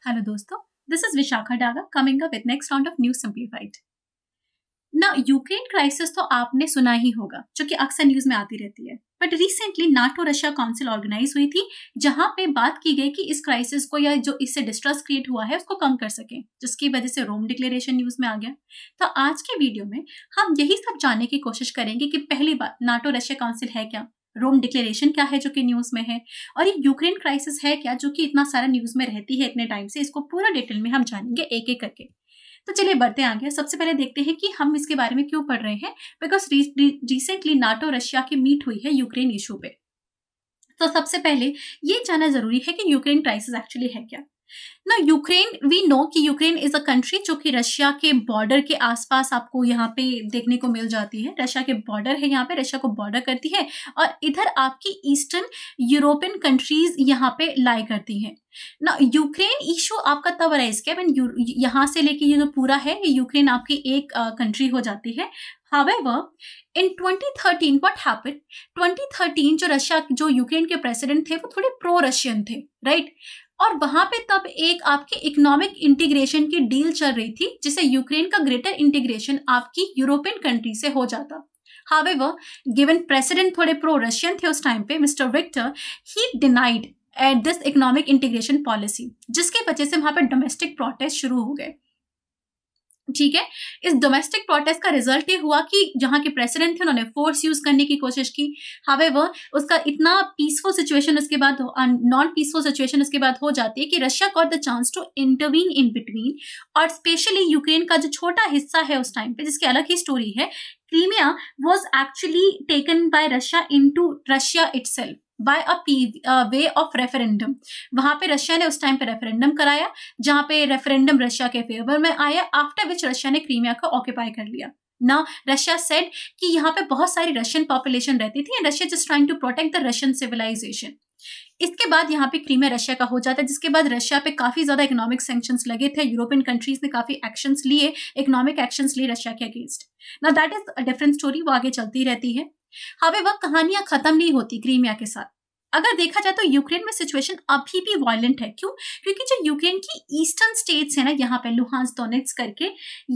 Hello dosto, this is Vishakha Daga coming up with next round of News Simplified. ना Ukraine crisis तो आपने सुना ही होगा जो कि अक्सर न्यूज में आती रहती है but recently NATO Russia council organize हुई थी जहां पे बात की गई कि इस क्राइसिस को या जो इससे डिस्ट्रस्ट क्रिएट हुआ है उसको कम कर सकें जिसकी वजह से रोम डिक्लेरेशन न्यूज में आ गया तो आज के वीडियो में हम यही सब जानने की कोशिश करेंगे कि पहली बात नाटो रशिया काउंसिल है क्या रोम डिक्लेरेशन क्या है जो कि न्यूज़ में है और ये यूक्रेन क्राइसिस है क्या जो कि इतना सारा न्यूज़ में रहती है इतने टाइम से इसको पूरा डिटेल में हम जानेंगे एक एक करके तो चलिए बढ़ते आगे सबसे पहले देखते हैं कि हम इसके बारे में क्यों पढ़ रहे हैं बिकॉज रिसेंटली नाटो रशिया की मीट हुई है यूक्रेन इशू पे तो सबसे पहले ये जानना जरूरी है कि यूक्रेन क्राइसिस एक्चुअली है क्या ना यूक्रेन वी नो कि यूक्रेन इज अ कंट्री जो कि रशिया के बॉर्डर के आसपास आपको यहाँ पे देखने को मिल जाती है रशिया के बॉर्डर है यहाँ पे रशिया को बॉर्डर करती है और इधर आपकी ईस्टर्न यूरोपियन कंट्रीज यहाँ पे लाई करती हैं ना यूक्रेन इशू आपका तब अराइज के वन यहाँ से लेके ये जो पूरा है ये यूक्रेन आपकी एक कंट्री हो जाती है However, in 2013 what ट्वेंटी 2013 जो रशिया जो यूक्रेन के प्रेसिडेंट थे वो थोड़े प्रो रशियन थे राइट right? और वहां पे तब एक आपके इकोनॉमिक इंटीग्रेशन की डील चल रही थी जिसे यूक्रेन का ग्रेटर इंटीग्रेशन आपकी यूरोपियन कंट्री से हो जाता हावे वह गिवन प्रेसिडेंट थोड़े प्रो रशियन थे उस टाइम पे mister Victor he denied at this economic integration policy जिसके वजह से वहां पर डोमेस्टिक प्रोटेस्ट शुरू हो गए ठीक है इस डोमेस्टिक प्रोटेस्ट का रिजल्ट ये हुआ कि जहाँ के प्रेसिडेंट थे उन्होंने फोर्स यूज करने की कोशिश की हावे उसका इतना पीसफुल सिचुएशन उसके बाद नॉन पीसफुल सिचुएशन उसके बाद हो जाती है कि Russia got the chance to intervene in between और स्पेशली यूक्रेन का जो छोटा हिस्सा है उस टाइम पे जिसकी अलग ही स्टोरी है Crimea was actually taken by Russia into Russia itself by a way of referendum वहां पे रशिया ने उस टाइम पे रेफरेंडम कराया जहां पे रेफरेंडम रशिया के फेवर में आया आफ्टर विच रशिया ने क्रीमिया को ऑक्यूपाई कर लिया ना रशिया सेड कि यहाँ पे बहुत सारी रशियन पॉपुलेशन रहती थी and Russia just trying to protect the Russian civilization इसके बाद यहाँ पे क्रीमिया रशिया का हो जाता है जिसके बाद रशिया पे काफ़ी ज़्यादा इकोनॉमिक सेंक्शन लगे थे यूरोपियन कंट्रीज ने काफ़ी एक्शन लिए इकोनॉमिक एक्शन लिए रशिया के अगेंस्ट ना that is a different story वो आगे चलती रहती है हावे वह कहानियां खत्म नहीं होती क्रीमिया के साथ अगर देखा जाए तो यूक्रेन में सिचुएशन अभी भी वायलेंट है क्यों क्योंकि जो यूक्रेन की ईस्टर्न स्टेट्स है ना यहाँ पे लुहांस डोनेट्स करके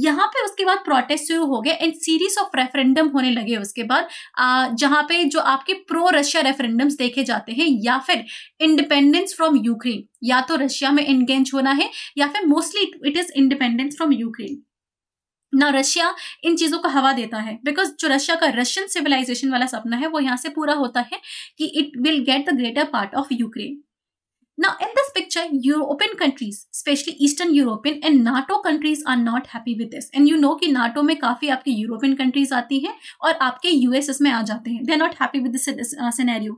यहाँ पे उसके बाद प्रोटेस्ट शुरू हो गए एंड सीरीज ऑफ रेफरेंडम होने लगे उसके बाद जहाँ पे जो आपके प्रो रशिया रेफरेंडम्स देखे जाते हैं या फिर इंडिपेंडेंस फ्रॉम यूक्रेन या तो रशिया में इंगेज होना है या फिर mostly it is independence from Ukraine ना रशिया इन चीज़ों को हवा देता है बिकॉज जो रशिया का रशियन सिविलाइजेशन वाला सपना है वो यहाँ से पूरा होता है कि it will get the greater part of Ukraine Now, in this picture, European countries, especially Eastern European and NATO countries are not happy with this. And you know कि NATO में काफी आपके European countries आती हैं और आपके US इसमें आ जाते हैं. They are not happy with this uh, scenario.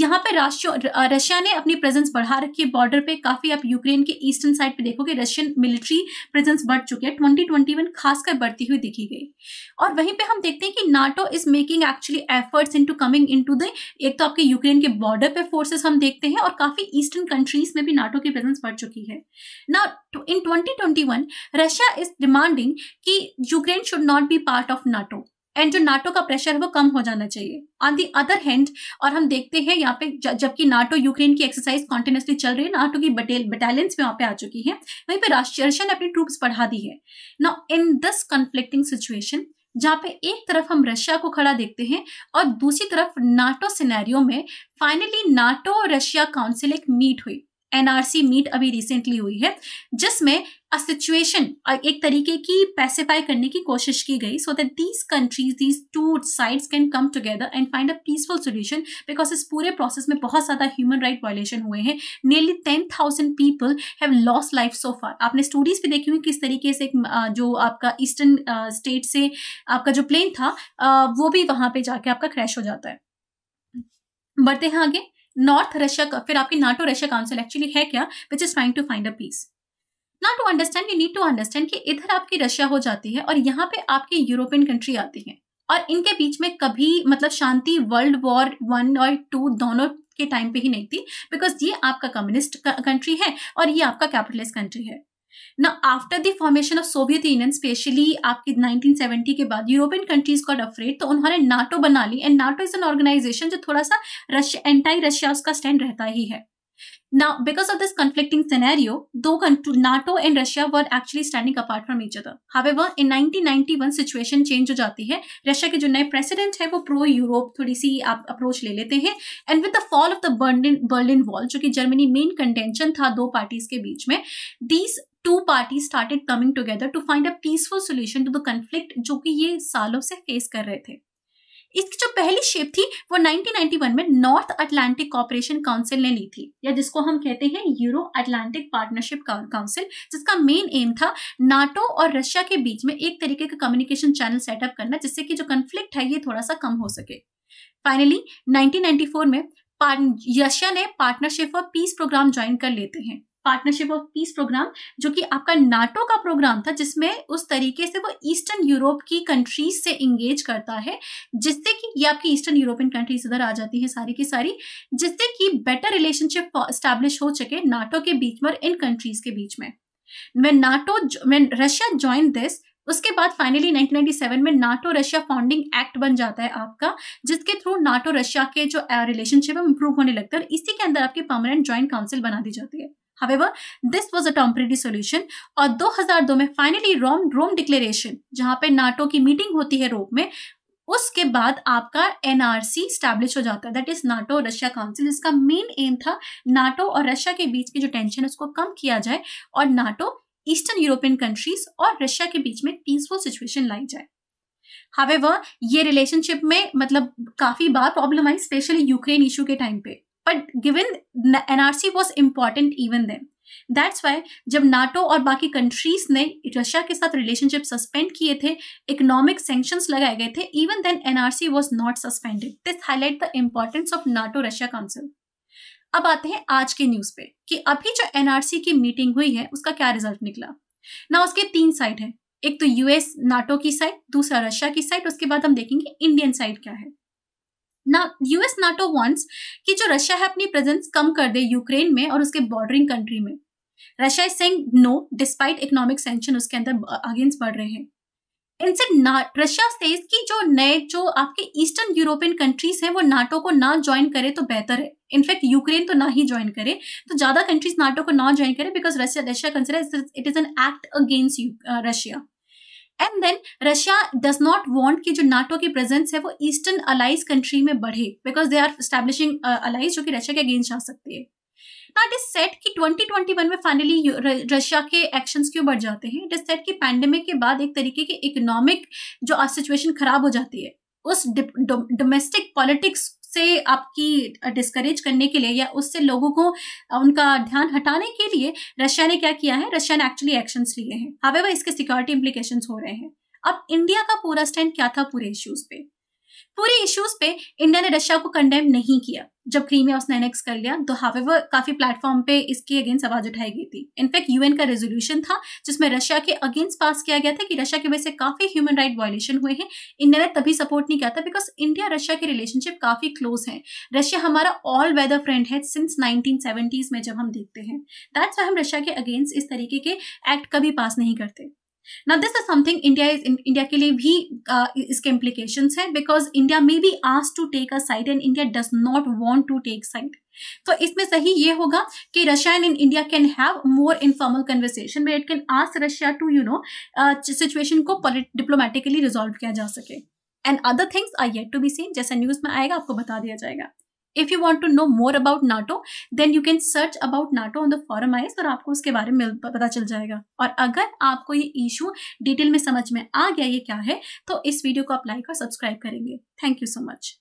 यहाँ पे राष्ट्रों रशिया ने अपनी प्रेजेंस बढ़ा रखी है बॉर्डर पे काफी आप यूक्रेन के ईस्टर्न साइड पे देखोगे रशियन मिलिट्री प्रेजेंस बढ़ चुकी है 2021 खासकर बढ़ती हुई दिखी गई और वहीं पे हम देखते हैं कि NATO is making actually efforts into coming into the एक तो आपके यूक्रेन के बॉर्डर पे फोर्सेस हम देखते हैं और काफी ईस्टर्न कंट्रीज में भी नाटो की प्रेजेंस बढ़ चुकी है ना इन 2021 रशिया इज डिमांडिंग कि Ukraine should not be part of NATO and जो नाटो का प्रेशर है वो कम हो जाना चाहिए ऑन दी अदर हैंड और हम देखते हैं यहाँ पे जबकि नाटो यूक्रेन की एक्सरसाइज कॉन्टिन्यूसली चल रही है नाटो की बटालियंस भी वहाँ पे आ चुकी है वहीं पर रशिया ने अपनी ट्रूप्स बढ़ा दी है ना इन दिस कंफ्लिक्टिंग सिचुएशन जहाँ पे एक तरफ हम रशिया को खड़ा देखते हैं और दूसरी तरफ नाटो सिनेरियो में फाइनली नाटो और रशिया काउंसिल एक मीट हुई एनआरसी मीट अभी रिसेंटली हुई है जिसमें अ सिचुएशन एक तरीके की पैसिफाई करने की कोशिश की गई so that these countries these two sides can come together and find a peaceful solution because इस पूरे प्रोसेस में बहुत ज़्यादा ह्यूमन राइट वायलेशन हुए हैं nearly ten thousand people have loss life so far आपने स्टोरीज भी देखी हुई किस तरीके से जो आपका ईस्टर्न स्टेट से आपका जो प्लेन था वो भी वहाँ पर जाके आपका क्रैश हो जाता है बढ़ते हैं आगे नॉर्थ रशिया का फिर आपकी नाटो रशिया काउंसिल एक्चुअली है क्या which is trying to find a peace not to understand you need to understand कि इधर आपकी रशिया हो जाती है और यहाँ पे आपकी यूरोपियन कंट्री आती है और इनके बीच में कभी मतलब शांति वर्ल्ड वॉर वन और टू दोनों के टाइम पे ही नहीं थी बिकॉज ये आपका कम्युनिस्ट कंट्री है और ये आपका कैपिटलिस्ट कंट्री है ना after the formation of Soviet Union specially आपकी 1970 के बाद यूरोपियन कंट्रीज गॉट अफ्रेड तो उन्होंने नाटो बना ली and NATO is an organization जो थोड़ा सा रश एंटाई रशिया उसका स्टैंड रहता ही है Now, because of this conflicting scenario, though NATO and Russia were actually standing apart from each other. However, in 1991 situation change हो जाती है रशिया के जो नए प्रेसिडेंट है वो प्रो यूरोप थोड़ी सी आप अप्रोच ले लेते हैं and with the fall of the Berlin Berlin wall जो कि जर्मनी मेन कंटेंशन था दो पार्टीज के बीच में these two party started coming together to find a peaceful solution to the conflict जो कि ये सालों से फेस कर रहे थे इसकी जो पहली शेप थी वो 1991 में नॉर्थ अटलांटिक कॉपरेशन काउंसिल ने ली थी या जिसको हम कहते हैं यूरो अटलांटिक पार्टनरशिप काउंसिल जिसका मेन एम था नाटो और रशिया के बीच में एक तरीके का कम्युनिकेशन चैनल सेटअप करना जिससे कि जो कन्फ्लिक्ट है ये थोड़ा सा कम हो सके फाइनली 1994 में रशिया ने partnership for peace program join कर लेते हैं पार्टनरशिप ऑफ पीस प्रोग्राम जो कि आपका नाटो का प्रोग्राम था जिसमें उस तरीके से वो ईस्टर्न यूरोप की कंट्रीज से इंगेज करता है जिससे कि ये आपकी ईस्टर्न यूरोपियन कंट्रीज इधर आ जाती है सारी की सारी जिससे कि बेटर रिलेशनशिप स्टैब्लिश हो सके नाटो के बीच में और इन कंट्रीज के बीच में मैं नाटो मैं रशिया ज्वाइन दिस उसके बाद फाइनली 1997 में नाटो रशिया फाउंडिंग एक्ट बन जाता है आपका जिसके थ्रू नाटो रशिया के जो रिलेशनशिप है इंप्रूव होने लगता है और इसी के अंदर आपकी परमानेंट ज्वाइंट काउंसिल बना दी जाती है However, this was a temporary solution और 2002 में finally Rome Rome Declaration, जहां पे नाटो की meeting होती है Rome में उसके बाद आपका NRC establish हो जाता है That is NATO Russia Council, जिसका main aim था NATO और Russia के बीच की जो टेंशन है उसको कम किया जाए और नाटो ईस्टर्न यूरोपियन कंट्रीज और रशिया के बीच में पीसफुल सिचुएशन लाई जाए However, ये रिलेशनशिप में मतलब काफी बार प्रॉब्लम आई स्पेशली यूक्रेन इशू के टाइम पे but given NRC was important even then that's why जब नाटो और बाकी कंट्रीज ने रशिया के साथ रिलेशनशिप सस्पेंड किए थे इकोनॉमिक सेंक्शन लगाए गए थे even then NRC was not suspended this highlight the importance of NATO Russia council अब आते हैं आज के न्यूज पे कि अभी जो एनआरसी की मीटिंग हुई है उसका क्या रिजल्ट निकला ना उसके तीन साइड है एक तो यूएस नाटो की साइड दूसरा रशिया की साइड उसके बाद हम देखेंगे इंडियन साइड क्या है ना यूएस नाटो वॉन्ट्स कि जो रशिया है अपनी प्रेजेंस कम कर दे यूक्रेन में और उसके बॉर्डरिंग कंट्री में Russia is saying no despite economic sanction उसके अंदर अगेंस्ट बढ़ रहे हैं इनसे रशिया से कि जो नए जो आपके ईस्टर्न यूरोपियन कंट्रीज हैं वो नाटो को ना ज्वाइन करे तो बेहतर है इनफैक्ट यूक्रेन तो ना ही ज्वाइन करे तो ज्यादा कंट्रीज नाटो को ना ज्वाइन करे because Russia Russia consider it is an act against Russia and then Russia does not want की जो नाटो की प्रेजेंस है वो ईस्टर्न अलाइज कंट्री में बढ़े because they are establishing allies जो कि रशिया के अगेंस्ट जा सकते हैं नॉट इज सेट कि 2021 में फाइनली रशिया के एक्शंस क्यों बढ़ जाते हैं इट इज सेट कि पैंडेमिक के बाद एक तरीके की इकोनॉमिक जो सिचुएशन खराब हो जाती है उस डोमेस्टिक पॉलिटिक्स उससे आपकी डिस्करेज करने के लिए या उससे लोगों को उनका ध्यान हटाने के लिए रशिया ने क्या किया है रशिया ने एक्चुअली एक्शंस लिए हैं वह इसके सिक्योरिटी इम्प्लीकेशन हो रहे हैं अब इंडिया का पूरा स्टैंड क्या था पूरे इश्यूज पे पूरे इश्यूज पे इंडिया ने रशिया को कंडेम नहीं किया जब क्रीमिया उसने एनेक्स कर लिया तो हावेवर काफी प्लेटफॉर्म पे इसके अगेंस्ट आवाज उठाई गई थी इनफैक्ट यूएन का रेजोल्यूशन था जिसमें रशिया के अगेंस्ट पास किया गया था कि रशिया की वजह से काफी ह्यूमन राइट वायलेशन हुए हैं इंडिया ने तभी सपोर्ट नहीं किया था बिकॉज इंडिया रशिया के रिलेशनशिप काफी क्लोज है रशिया हमारा ऑल वेदर फ्रेंड है सिंस नाइनटीन में जब हम देखते हैं दैट्स हम रशिया के अगेंस्ट इस तरीके के एक्ट कभी पास नहीं करते Now, this is something India is in के लिए भी uh, इसके implications है because India may be asked to take a side and India does not want to take side. तो इसमें सही ये होगा कि Russia and India can have more informal conversation में it can ask Russia to you know situation को diplomatically resolve किया जा सके and other things I yet to be seen जैसा न्यूज में आएगा आपको बता दिया जाएगा If you want to know more about NATO, then you can search about NATO on the forum eyes और आपको उसके बारे में पता चल जाएगा और अगर आपको ये इशू डिटेल में समझ में आ गया ये क्या है तो इस वीडियो को आप लाइक सब्सक्राइब करेंगे thank you so much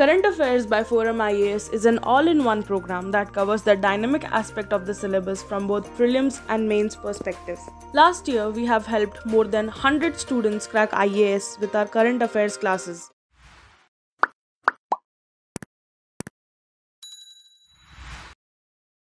Current Affairs by Forum IAS is an all in one program that covers the dynamic aspect of the syllabus from both prelims and mains perspective. Last year, we have helped more than 100 students crack IAS with our current affairs classes.